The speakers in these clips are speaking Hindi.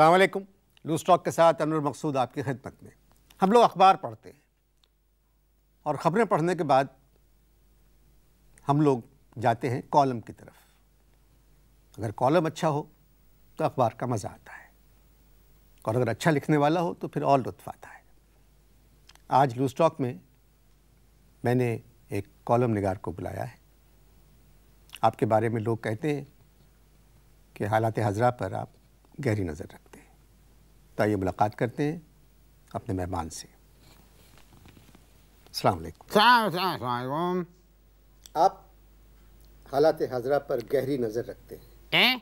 अल्लाम लूज टॉक के साथ अनवर मकसूद आपकी खिदमत में हम लोग अखबार पढ़ते हैं और ख़बरें पढ़ने के बाद हम लोग जाते हैं कॉलम की तरफ अगर कॉलम अच्छा हो तो अखबार का मज़ा आता है और अगर अच्छा लिखने वाला हो तो फिर और लुत्फ आता है आज लूज टॉक में मैंने एक कॉलम निगार को बुलाया है आपके बारे में लोग कहते हैं कि हालात हजरा पर आप गहरी नज़र रखें आइए मुलाकात करते हैं अपने मेहमान से आप हालात हजरा पर गहरी नज़र रखते हैं ए?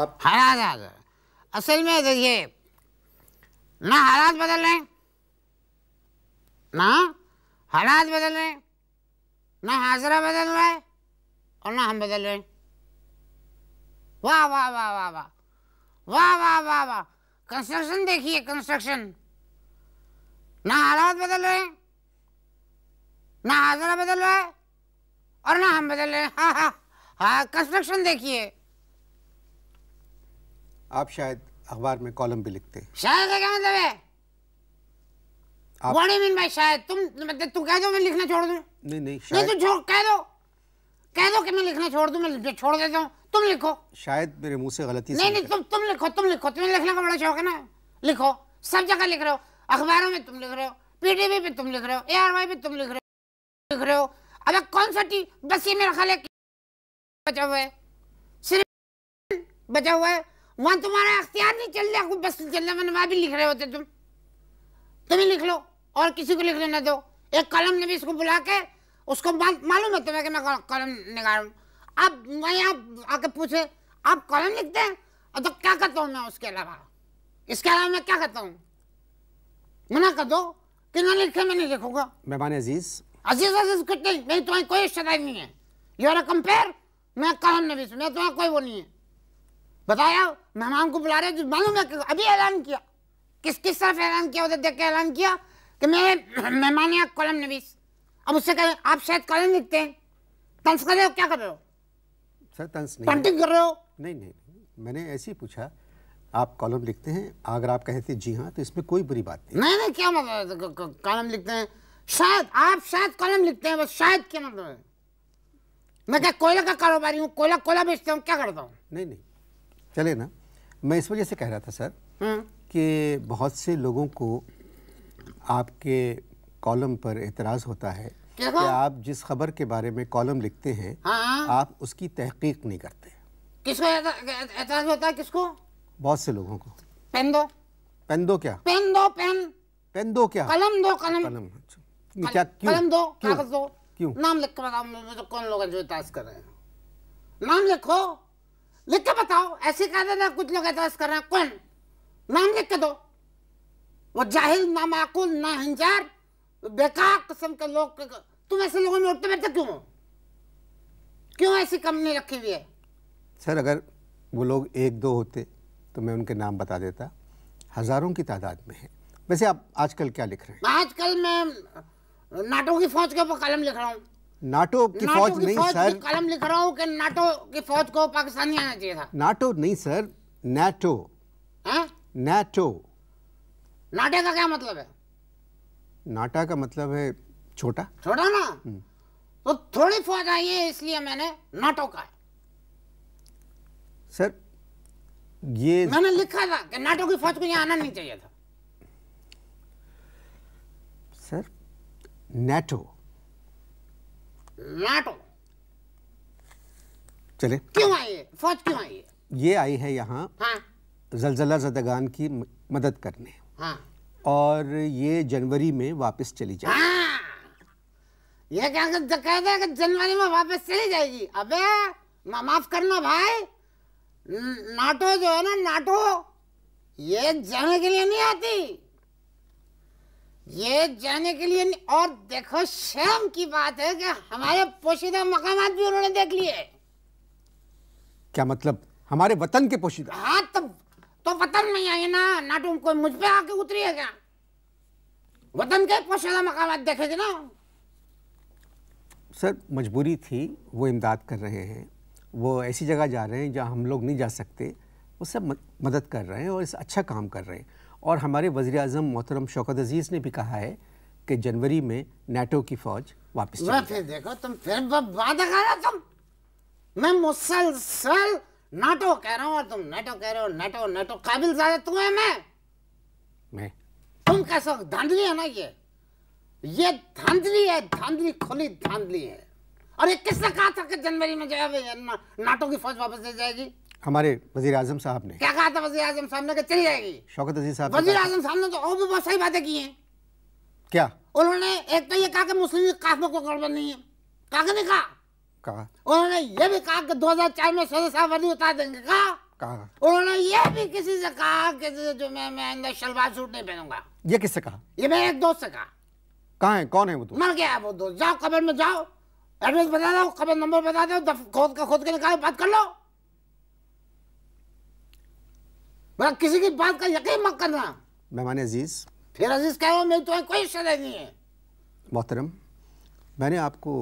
आप हालात असल में देखिए ना हालात बदल रहे ना हालात बदल रहे ना हाजरा बदल रहा है और ना हम बदल रहे वाह वाह वाह वाह वाह वाह वाह वाह वाह कंस्ट्रक्शन देखिए कंस्ट्रक्शन ना हालात बदल रहे हैं ना हाजरा बदल रहा है और ना हम बदल रहे हैं हा हा हा कंस्ट्रक्शन देखिए आप शायद अखबार में कॉलम भी लिखते शायद है क्या मतलब है आप... मीन भाई शायद तुम मतलब तू कह दो मैं लिखना छोड़ दूं नहीं नहीं शायद... नहीं तू कह दो कह दो कि मैं लिखना छोड़ दूं मैं छोड़ देता हूँ तुम लिखो शायद मेरे मुंह से गलती नहीं नहीं तुम तुम लिखो तुम लिखो तुम्हें लिखने का बड़ा शौक है ना लिखो सब जगह लिख रहे हो अखबारों में तुम लिख रहे हो पीटीवी पे तुम लिख रहे हो ए आर वाई पे तुम लिख रहे हो लिख रहे हो अब कौन सा टी बस ये मेरा ख्याल है बचा हुआ है सिर्फ बचा हुआ है वहां तुम्हारा अख्तियार नहीं चल रहा बस चल रहा मैंने वहां भी लिख रहे होते तुम तुम ही लिख लो और किसी को लिख लेना दो एक कलम ने भी इसको बुला के उसको मालूम है तुम्हें कि मैं कलम निकालू आप मैं आप आके पूछे आप कॉलम लिखते हैं और तो क्या करता हूँ मैं उसके अलावा इसके अलावा मैं क्या करता हूँ मना कर दो कि ना लिखे मैं नहीं लिखूंगा मेहमान अजीज अजीज अजीज कुछ नहीं मेरी तुम्हारी कोई शराय नहीं है आर कंपेयर मैं कलम नबीस मैं तुम्हारा कोई वो नहीं है बताया मेहमान को बुला रहे जो तो मालूम है अभी ऐलान किया किस किस तरफ ऐलान किया उधर देख के ऐलान किया कि मेरे मेहमान हैं कलम नबीस अब उससे कहें आप शायद कॉलम लिखते हैं तंस कर रहे हो क्या कर रहे हो सर तंस नहीं पेंटिंग कर रहे हो नहीं नहीं मैंने ऐसे ही पूछा आप कॉलम लिखते हैं अगर आप कहते जी हाँ तो इसमें कोई बुरी बात नहीं नहीं नहीं क्या मतलब कॉलम लिखते हैं शायद आप शायद कॉलम लिखते हैं बस शायद क्या मतलब है मैं क्या कोयला का कारोबारी हूँ कोयला कोयला बेचता हूँ क्या करता हूँ नहीं नहीं चले ना मैं इस वजह से कह रहा था सर हम्म। कि बहुत से लोगों को आपके कॉलम पर एतराज़ होता है क्या आप जिस खबर के बारे में कॉलम लिखते हैं हाँ? आप उसकी तहकीक नहीं करते किसको एहसास होता है किसको बहुत से लोगों को पेन दो पेन दो क्या पेन दो पेन पेन दो क्या कलम दो अच्छा, कलम कलम अच्छा क्या क्यों कलम दो कागज दो क्यों नाम लिख के बताओ मुझे कौन लोग जो एहसास कर रहे हैं नाम लिखो लिख के बताओ ऐसे कह ना कुछ लोग एहसास कर रहे हैं कौन नाम लिख के दो वो जाहिल ना माकुल ना हिंजार बेकार किस्म के लोग तुम ऐसे लोगों में उठते बैठते क्यों क्यों ऐसी कंपनी रखी हुई है सर अगर वो लोग एक दो होते तो मैं उनके नाम बता देता हज़ारों की तादाद में है वैसे आप आजकल क्या लिख रहे हैं आजकल मैं नाटो की फौज के ऊपर कलम लिख रहा हूँ नाटो की फौज नहीं सर कलम लिख रहा हूँ कि नाटो की फौज को पाकिस्तानी आना चाहिए था नाटो नहीं सर नाटो है हाँ? नाटो नाटे का क्या मतलब है नाटा का मतलब है छोटा छोटा ना हम्म। तो थोड़ी फौज आई है इसलिए मैंने नाटो का सर ये मैंने लिखा था कि नाटो की फौज को यहाँ आना नहीं चाहिए था सर नाटो नाटो चले क्यों आई है फौज क्यों आई है ये आई है यहाँ हाँ? जलजला जदगान की मदद करने हाँ और ये जनवरी में वापस चली जाएगी हाँ। ये क्या कह दे कि जनवरी में वापस चली जाएगी अबे माफ करना भाई नाटो जो है ना नाटो ये जाने के लिए नहीं आती ये जाने के लिए नहीं और देखो शर्म की बात है कि हमारे पोशीदा मकाम भी उन्होंने देख लिए क्या मतलब हमारे वतन के पोशीदा हाँ तब तो वतन में आई ना ना तुम कोई मुझ पे आके उतरी है क्या वतन के पोशदा मकाम देखेगी ना सर मजबूरी थी वो इमदाद कर रहे हैं वो ऐसी जगह जा रहे हैं जहाँ हम लोग नहीं जा सकते वो सब मदद कर रहे हैं और इस अच्छा काम कर रहे हैं और हमारे वज़ी अजम मोहतरम शौकत अजीज़ ने भी कहा है कि जनवरी में नेटो की फ़ौज वापस फिर देखो तुम फिर वादा कर रहा तुम मैं मुसलसल नाटो तो कह रहा हूँ और तुम नेटो तो कह रहे हो नेटो तो, नेटो काबिल ज्यादा तू है मैं मैं तुम कैसे धांधली है ना ये ये धांधली है धांधली खुली धांधली है और ये किसने कहा था कि जनवरी में जो है ना, नाटो की फौज वापस ले जाएगी हमारे वजीर आजम साहब ने क्या कहा था वजीर आजम साहब ने कि चली जाएगी शौकत अजीज साहब वजीर आजम साहब ने तो और भी बहुत सही बातें की हैं क्या उन्होंने एक तो ये कहा कि मुस्लिम काफिलों को गड़बड़ नहीं है कहा कि नहीं कहा कहा उन्होंने ये भी कहा कि 2004 में सदस्य वर्दी उतार देंगे कहा कहा उन्होंने ये भी किसी से कहा कि जो मैं मैं अंदर शलवार सूट नहीं पहनूंगा ये किससे कहा ये मेरे एक दोस्त से कहा कहा है कौन है वो दोस्त मर गया वो दोस्त जाओ कबर में जाओ एड्रेस बता दो कबर नंबर बता दो खोद के खोद के निकाल बात कर लो मैं किसी की बात का यकीन मत करना मेहमान अजीज फिर अजीज कह रहा हूँ मेरी तुम्हें तो कोई शराय नहीं है मोहतरम मैंने आपको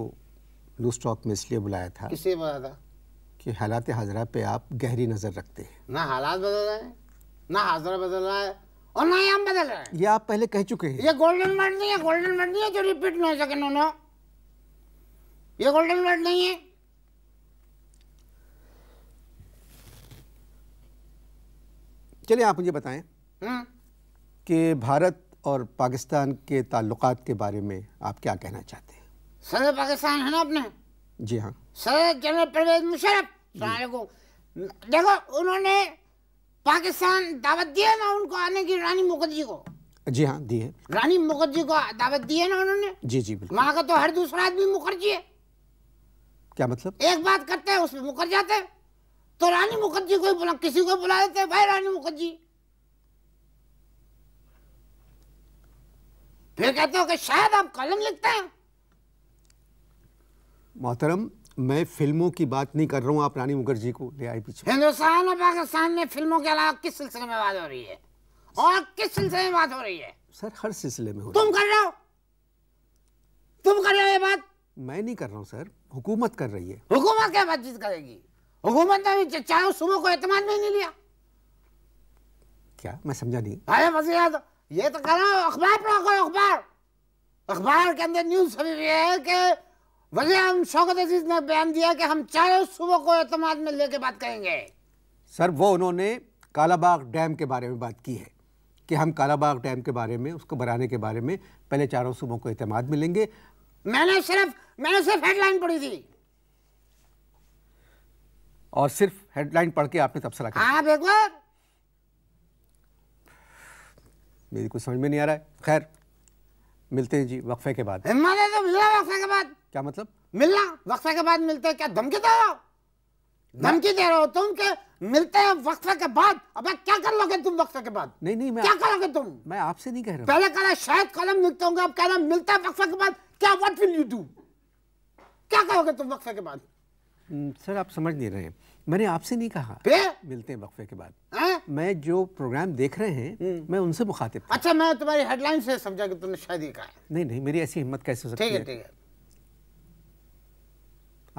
लूज स्टॉक में इसलिए बुलाया था किसे बुलाया था कि हालात हाजरा पे आप गहरी नज़र रखते हैं ना हालात बदल रहे हैं ना हाजरा बदल रहा है और ना ही हम बदल रहे हैं ये आप पहले कह चुके हैं ये गोल्डन वर्ड नहीं है गोल्डन वर्ड नहीं है जो रिपीट ना हो सके नो नो ये गोल्डन वर्ड नहीं है चलिए आप मुझे बताएं हम्म। कि भारत और पाकिस्तान के ताल्लुकात के बारे में आप क्या कहना चाहते हैं सदर पाकिस्तान है ना अपने जी हाँ सदर जनरल परवेज मुशरफ देखो उन्होंने पाकिस्तान दावत दी है ना उनको आने की रानी मुखर्जी को जी हाँ दी है रानी मुखर्जी को दावत दी है ना उन्होंने जी जी बिल्कुल वहाँ का तो हर दूसरा आदमी मुखर्जी है क्या मतलब एक बात करते हैं उसमें मुकर जाते हैं तो रानी मुखर्जी को बुला किसी को बुला देते भाई रानी मुखर्जी फिर कहते हो कि शायद आप कलम लिखते हैं मोहतरम मैं फिल्मों की बात नहीं कर रहा हूँ आप रानी मुखर्जी को ले आए पीछे हिंदुस्तान और पाकिस्तान में फिल्मों के अलावा किस सिलसिले में बात हो रही है और किस सिलसिले में बात हो रही है सर हर सिलसिले में हो तुम कर रहे हो तुम कर रहे हो ये बात मैं नहीं कर रहा हूँ सर हुकूमत कर रही है हुकूमत क्या बातचीत करेगी हुकूमत ने भी चाहे सुबह को एतमान भी नहीं लिया क्या मैं समझा नहीं अरे वजी ये तो कर रहा हूँ अखबार पढ़ो अखबार अखबार के अंदर न्यूज छपी हुई है कि वजह हम शौकत अजीज ने बयान दिया कि हम चारों सुबह को अतमाद में लेके बात करेंगे सर वो उन्होंने कालाबाग डैम के बारे में बात की है कि हम कालाबाग डैम के बारे में उसको बनाने के बारे में पहले चारों सुबह को अतमाद में लेंगे मैंने सिर्फ मैंने सिर्फ हेडलाइन पढ़ी थी और सिर्फ हेडलाइन पढ़ के आपने तबसरा किया आप एक बार मेरी कुछ समझ में नहीं आ रहा है खैर मिलते हैं जी वक्फे के बाद तो वक्फे के बाद क्या मतलब मिलना वक्त के बाद मिलते क्या धमकी दे रहे हो धमकी दे रहे हो तुम के मिलते हैं वक्त के बाद अब क्या कर लोगे तुम वक्त के बाद नहीं नहीं मैं क्या करोगे तुम मैं आपसे नहीं कह रहा पहले कह रहा शायद कलम लिखते होंगे अब कह रहा मिलता है वक्त के बाद क्या व्हाट विल यू डू क्या करोगे तुम वक्त के बाद हम्म, सर आप समझ नहीं रहे हैं मैंने आपसे नहीं कहा पे? मिलते हैं वक्फे के बाद आ? मैं जो प्रोग्राम देख रहे हैं हम्म। मैं उनसे मुखातिब अच्छा मैं तुम्हारी हेडलाइन से समझा कि तुमने शायद ही कहा नहीं नहीं मेरी ऐसी हिम्मत कैसे हो सकती है ठीक है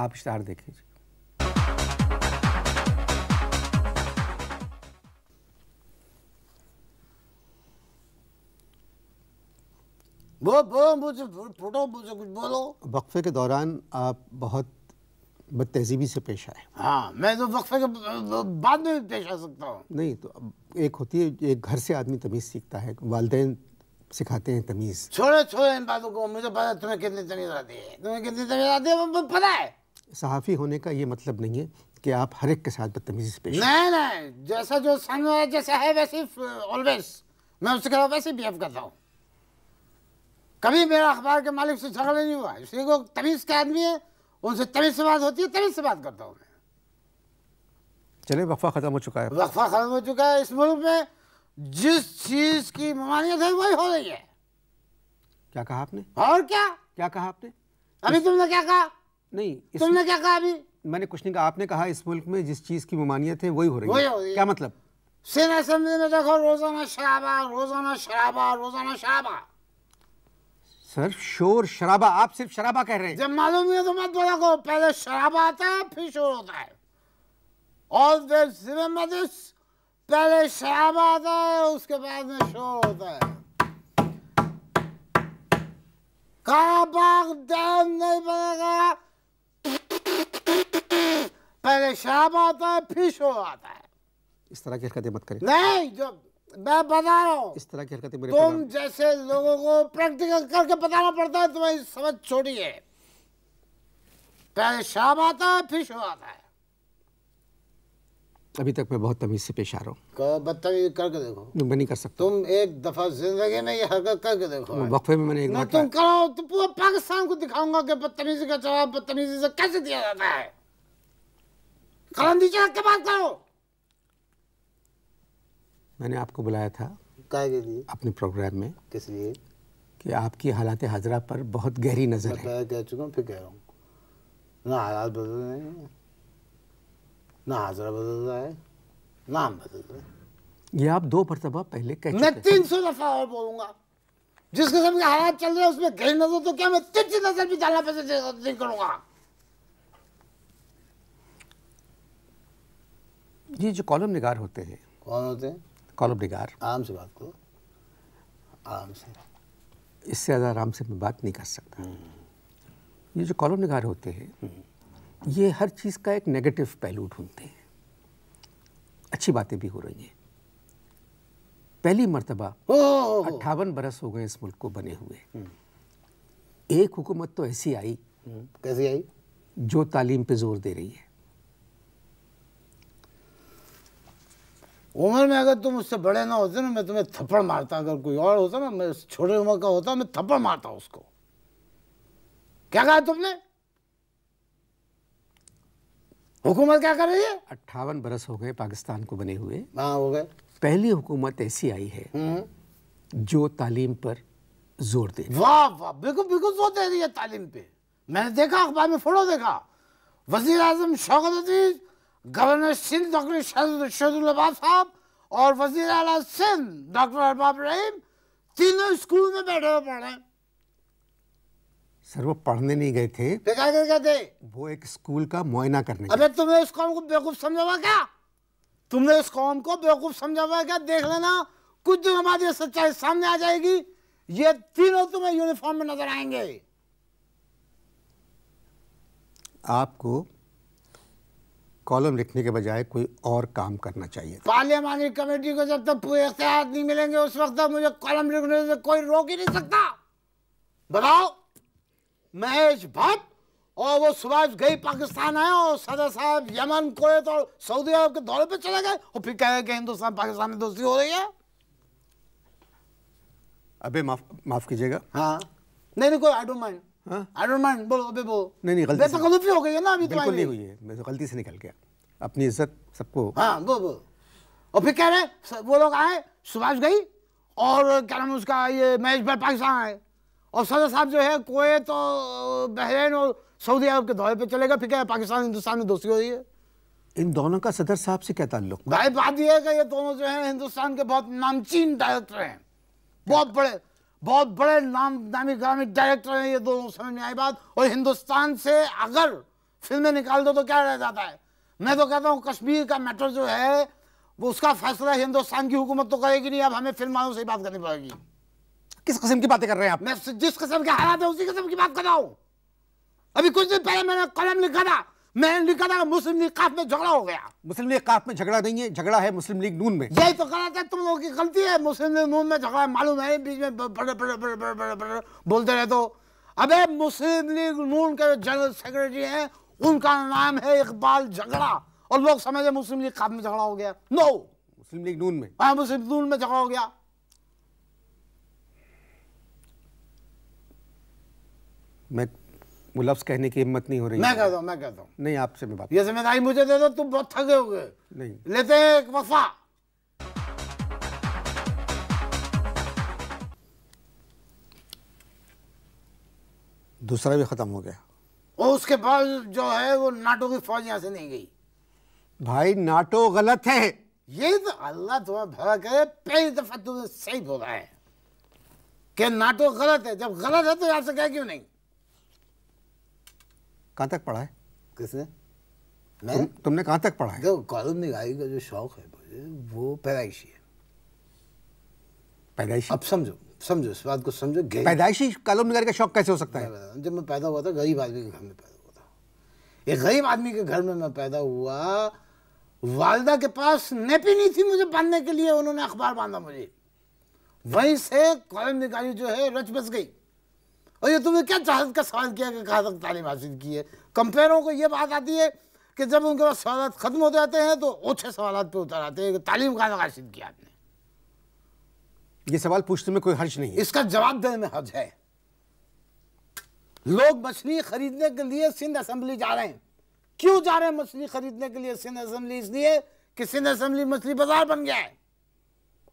आप इश्तहार देख वो वो मुझे फोटो मुझे कुछ बोलो वक्फे के दौरान आप बहुत बद तहजीबी से पेश आए हाँ मैं तो वक्फे के बाद में भी पेश आ सकता हूँ नहीं तो एक होती है एक घर से आदमी तमीज़ सीखता है वालदे सिखाते हैं तमीज़ छोड़ो छोड़ो इन बातों को मुझे पता है तुम्हें कितनी तमीज़ आती है तुम्हें कितनी तमीज़ आती है पता है सहाफ़ी होने का ये मतलब नहीं है कि आप हर एक के साथ बदतमीजी से पेश नहीं नहीं जैसा जो सन है जैसा है वैसे ऑलवेज मैं उसके वैसे बिहेव करता हूँ कभी मेरा अखबार के मालिक से झगड़ा नहीं हुआ इसलिए वो तमीज़ के आदमी है उनसे तमीज़ से बात होती है तमीज़ से बात करता हूँ मैं चले वक्फा ख़त्म हो चुका है वक्फा ख़त्म हो चुका है इस मुल्क में जिस चीज़ की ममानियत है वही हो रही है क्या कहा आपने और क्या क्या कहा आपने अभी तुमने क्या कहा नहीं तुमने क्या कहा अभी मैंने कुछ नहीं कहा आपने कहा इस मुल्क में जिस चीज़ की मुमानियत है वही हो रही है क्या मतलब सेना असम्बली में देखो रोज़ाना शराबा रोज़ाना शराबा रोज़ाना शराबा सर शोर शराबा आप सिर्फ शराबा कह रहे हैं जब मालूम नहीं है तो मत बोला को पहले शराबा आता है फिर शोर होता है और remember this पहले शराबा आता है उसके बाद में शोर होता है काला बाग डैम नहीं बनेगा पहले शाम आता है फिर शो आता है इस तरह की हरकतें मत करें नहीं जो मैं बता रहा हूँ इस तरह की हरकतें मेरे तुम जैसे लोगों को प्रैक्टिकल करके बताना पड़ता है तुम्हारी समझ छोड़ी है पहले शाम आता है फिर शो आता है अभी तक मैं बहुत तमीज से पेश आ रहा हूँ बदतमीज करके देखो मैं नहीं कर सकता तुम एक दफा जिंदगी में ये हरकत करके देखो वक्फे में मैंने एक तुम करो तो पूरा पाकिस्तान को दिखाऊंगा कि बदतमीजी का जवाब बदतमीजी से कैसे दिया जाता है गांधी चौक के बात करो मैंने आपको बुलाया था अपने प्रोग्राम में किस लिए कि आपकी हालात हाजरा पर बहुत गहरी नज़र है कह चुका हूँ फिर कह रहा हूँ ना हालात बदल रहे हैं ना हाजरा बदल रहा है ना हम बदल रहे ये आप दो मरतबा पहले कह मैं तीन सौ दफ़ा और बोलूंगा जिस किस्म के हालात चल रहे हैं उसमें गहरी नज़र तो क्या मैं तिरछी नज़र भी डालना पैसे करूंगा ये जो कॉलम निगार होते हैं कौन होते हैं कॉलम निगार आराम से बात करो आराम से इससे ज़्यादा आराम से मैं बात नहीं कर सकता ये जो कॉलम निगार होते हैं ये हर चीज़ का एक नेगेटिव पहलू ढूंढते हैं अच्छी बातें भी हो रही हैं पहली मरतबा अट्ठावन बरस हो गए इस मुल्क को बने हुए हम्म। एक हुकूमत तो ऐसी आई हम्म। कैसी आई जो तालीम पे जोर दे रही है उम्र में अगर तुम उससे बड़े ना होते ना मैं तुम्हें थप्पड़ मारता अगर कोई और होता ना मैं छोटे उम्र का होता मैं थप्पड़ मारता उसको क्या कहा तुमने हुकूमत क्या कर रही है अट्ठावन बरस हो गए पाकिस्तान को बने हुए हाँ हो गए पहली हुकूमत ऐसी आई है हम्म। जो तालीम पर जोर दे वाह वाह बिल्कुल बिल्कुल जोर दे रही है तालीम पे मैंने देखा अखबार में फोटो देखा वजीर आजम शौकत अजीज गवर्नर सिंध डॉक्टर शहदुल्लबाब साहब और वजीर अला सिंध डॉक्टर अरबाब रहीम तीनों स्कूल में बैठे हुए पढ़ रहे सर वो पढ़ने नहीं गए थे क्या कर गए थे वो एक स्कूल का मुआयना करने अबे तुमने इस कौम को बेवकूफ़ समझा हुआ क्या तुमने इस कौम को बेवकूफ़ समझा हुआ क्या देख लेना कुछ दिनों बाद ये सच्चाई सामने आ जाएगी ये तीनों तुम्हें यूनिफॉर्म में नजर आएंगे आपको कॉलम लिखने के बजाय कोई और काम करना चाहिए पार्लियामानी कमेटी को जब तक पूरे अख्तियार नहीं मिलेंगे उस वक्त तक मुझे कॉलम लिखने से कोई रोक ही नहीं सकता बताओ महेश भट्ट और वो सुभाष गई पाकिस्तान आए और सदर साहब यमन को और सऊदी अरब के दौरे पे चले गए और फिर कह रहे हिंदुस्तान पाकिस्तान में दोस्ती हो रही है अबे माफ माफ कीजिएगा हाँ नहीं नहीं कोई आई डोंट माइंड माइंड हाँ? बोलो अबे नहीं नहीं गलती हो गई है ना अभी तो बिल्कुल नहीं हुई है मैं तो गलती से निकल गया अपनी इज्जत सबको हाँ और फिर कह रहे वो लोग आए सुभाष गई और क्या नाम उसका ये पाकिस्तान आए और सदर साहब जो है तो, और सऊदी अरब के दौरे पे चलेगा फिर क्या पाकिस्तान हिंदुस्तान में दोस्ती हो रही है इन दोनों का सदर साहब से क्या ताल्लुक भाई बात यह है कि ये दोनों जो है हिंदुस्तान के बहुत नामचीन डायरेक्टर हैं बहुत बड़े बहुत बड़े नाम नामी ग्रामीण डायरेक्टर हैं ये दोनों समझ में आई बात और हिंदुस्तान से अगर फिल्में निकाल दो तो क्या रह जाता है मैं तो कहता हूँ कश्मीर का मैटर जो है वो उसका फैसला हिंदुस्तान की हुकूमत तो करेगी नहीं अब हमें फिल्म वालों से ही बात करनी पड़ेगी किस किस्म की बातें कर रहे हैं आप मैं जिस किस्म के हालात है उसी किस्म की बात कर रहा हूँ अभी कुछ दिन पहले मैंने कलम लिखा था मैं लिखा था मुस्लिम लीग काफ में झगड़ा हो गया मुस्लिम लीग काफ में झगड़ा नहीं है झगड़ा है मुस्लिम लीग नून में यही तो कहा था तुम लोगों की गलती है मुस्लिम लीग नून में झगड़ा मालूम है बीच में बड़े बड़े बड़े बड़े बड़े बड़े बोलते रहे तो अबे मुस्लिम लीग नून के जनरल सेक्रेटरी हैं उनका नाम है इकबाल झगड़ा और लोग समझे मुस्लिम लीग काफ में झगड़ा हो गया नो मुस्लिम लीग नून में हाँ मुस्लिम नून में झगड़ा हो गया मैं वो लफ्ज कहने की हिम्मत नहीं हो रही मैं कहता हूँ मैं कहता हूँ नहीं आपसे मैं बात ये जिम्मेदारी मुझे दे दो तो तुम बहुत थके हो गए नहीं लेते हैं एक वफा दूसरा भी ख़त्म हो गया और उसके बाद जो है वो नाटो की फौज यहां से नहीं गई भाई नाटो गलत है ये तो अल्लाह तुम्हें भला करे पहली दफ़ा तुम्हें सही बोला है कि नाटो गलत है जब गलत है तो यहां से कह क्यों नहीं कहाँ तक पढ़ा है किसने मैं तुम, तुमने कहाँ तक पढ़ा है देखो कॉलम निगारी का जो शौक़ है मुझे वो पैदाइशी है पैदाइशी अब समझो समझो इस बात को समझो पैदाइशी कॉलम निगारी का शौक कैसे हो सकता है जब मैं पैदा हुआ था गरीब आदमी के घर में पैदा हुआ था एक गरीब आदमी के घर में मैं पैदा हुआ वालदा के पास नेपी नहीं थी मुझे बांधने के लिए उन्होंने अखबार बांधा मुझे वहीं से कॉलम निगारी जो है रच बस गई और ये तुमने क्या जहाज का सवाल किया कि कहाँ तक तालीम हासिल की है कंपेयरों को ये बात आती है कि जब उनके पास सवाल ख़त्म हो जाते हैं तो ओछे सवाल पे उतर आते हैं कि तालीम कहाँ तक हासिल किया आपने ये सवाल पूछने में कोई हर्ज नहीं है इसका जवाब देने में हर्ज है लोग मछली खरीदने के लिए सिंध असम्बली जा रहे हैं क्यों जा रहे हैं मछली खरीदने के लिए सिंध असम्बली इसलिए कि सिंध असम्बली मछली बाजार बन गया है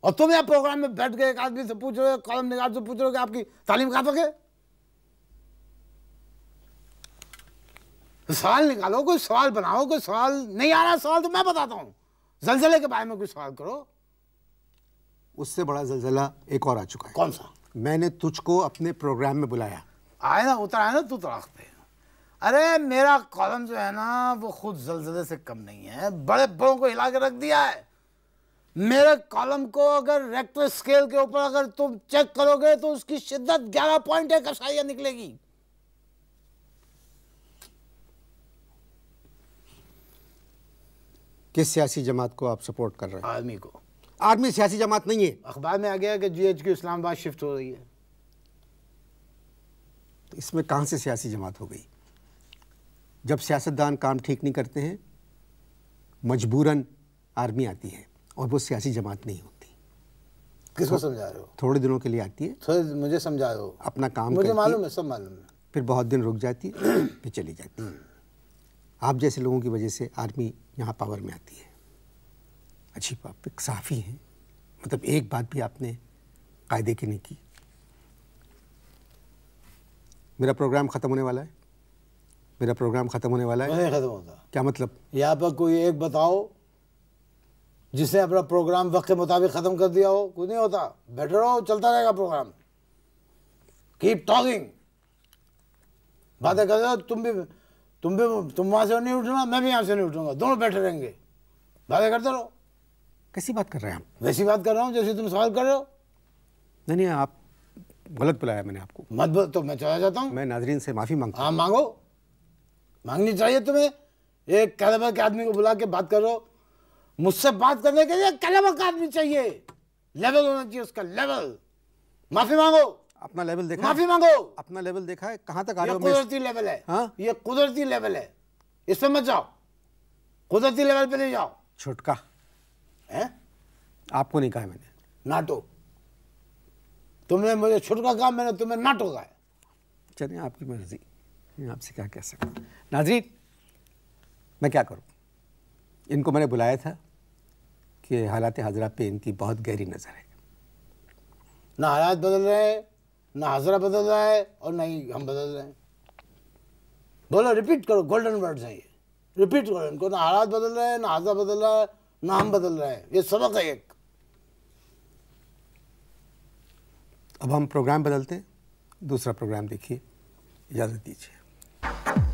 और तुम यहाँ प्रोग्राम में बैठ गए एक आदमी से पूछ रहे हो कॉलम निगार से पूछ रहे हो कि आपकी तालीम कहाँ तक है सवाल निकालो कोई सवाल बनाओ कोई सवाल नहीं आ रहा सवाल तो मैं बताता हूँ जलजले के बारे में कोई सवाल करो उससे बड़ा जलजला एक और आ चुका है कौन सा मैंने तुझको अपने प्रोग्राम में बुलाया आए ना उतर आए ना तू तो पे अरे मेरा कॉलम जो है ना वो खुद जलजले से कम नहीं है बड़े बड़ों को हिला के रख दिया है मेरे कॉलम को अगर रेक्टर स्केल के ऊपर अगर तुम चेक करोगे तो उसकी शिद्दत ग्यारह पॉइंट है कसाइया निकलेगी किस सियासी जमात को आप सपोर्ट कर रहे हैं आर्मी को आर्मी सियासी जमात नहीं है अखबार में आ गया कि G H Q Islamabad shift हो रही है तो इसमें कहाँ से सियासी जमात हो गई जब सियासतदान काम ठीक नहीं करते हैं मजबूरन आर्मी आती है और वो सियासी जमात नहीं होती किसको समझा रहे हो थोड़े दिनों के लिए आती है थोड़े मुझे समझा रहे हो अपना काम मुझे मालूम है सब मालूम है फिर बहुत दिन रुक जाती है फिर चली जाती है हम्म। आप जैसे लोगों की वजह से आर्मी यहाँ पावर में आती है अच्छी बात साफ़ी हैं मतलब एक बात भी आपने कायदे की नहीं की मेरा प्रोग्राम ख़त्म होने वाला है मेरा प्रोग्राम ख़त्म होने वाला है ख़त्म होता क्या मतलब यहाँ पर कोई एक बताओ जिसने अपना प्रोग्राम वक्त के मुताबिक ख़त्म कर दिया हो कुछ नहीं होता बैठे रहो चलता रहेगा प्रोग्राम कीप टॉकिंग बातें कर रहे हो तुम भी तुम भी तुम वहां से नहीं उठूंगा मैं भी यहां से नहीं उठूंगा दोनों बैठे रहेंगे बातें करते रहो कैसी बात कर रहे हैं आप वैसी बात कर रहा हूँ जैसे तुम सवाल कर रहे हो नहीं नहीं आप गलत बुलाया मैंने आपको मत तो मैं चला जाता हूँ मैं नाजरीन से माफ़ी मांग हाँ मांगो मांगनी चाहिए तुम्हें एक कलमा के आदमी को बुला के बात कर रहे हो मुझसे बात करने के लिए कलेबर का आदमी चाहिए लेवल होना चाहिए उसका लेवल माफ़ी मांगो अपना लेवल देखा माफी मांगो अपना लेवल देखा है कहां तक आ रहे हो कुदरती लेवल है हाँ? ये कुदरती लेवल है इसमें मत जाओ कुदरती लेवल पे ले जाओ छुटका है आपको नहीं कहा मैंने नाटो तुमने मुझे छुटका कहा मैंने तुम्हें नाटो कहा चलिए आपकी मर्जी मैं आपसे क्या कह सकता हूँ नाजरीन मैं क्या करूँ इनको मैंने बुलाया था कि हालात हाजरा पे इनकी बहुत गहरी नज़र है ना हालात बदल रहे हैं ना हाजरा बदल रहा है और ना ही हम बदल रहे हैं बोलो रिपीट करो गोल्डन वर्ड है ये रिपीट करो इनको ना हालात बदल रहे हैं ना हाजरा बदल रहा है ना हम बदल रहे हैं ये सबक है एक अब हम प्रोग्राम बदलते हैं दूसरा प्रोग्राम देखिए इजाज़त दीजिए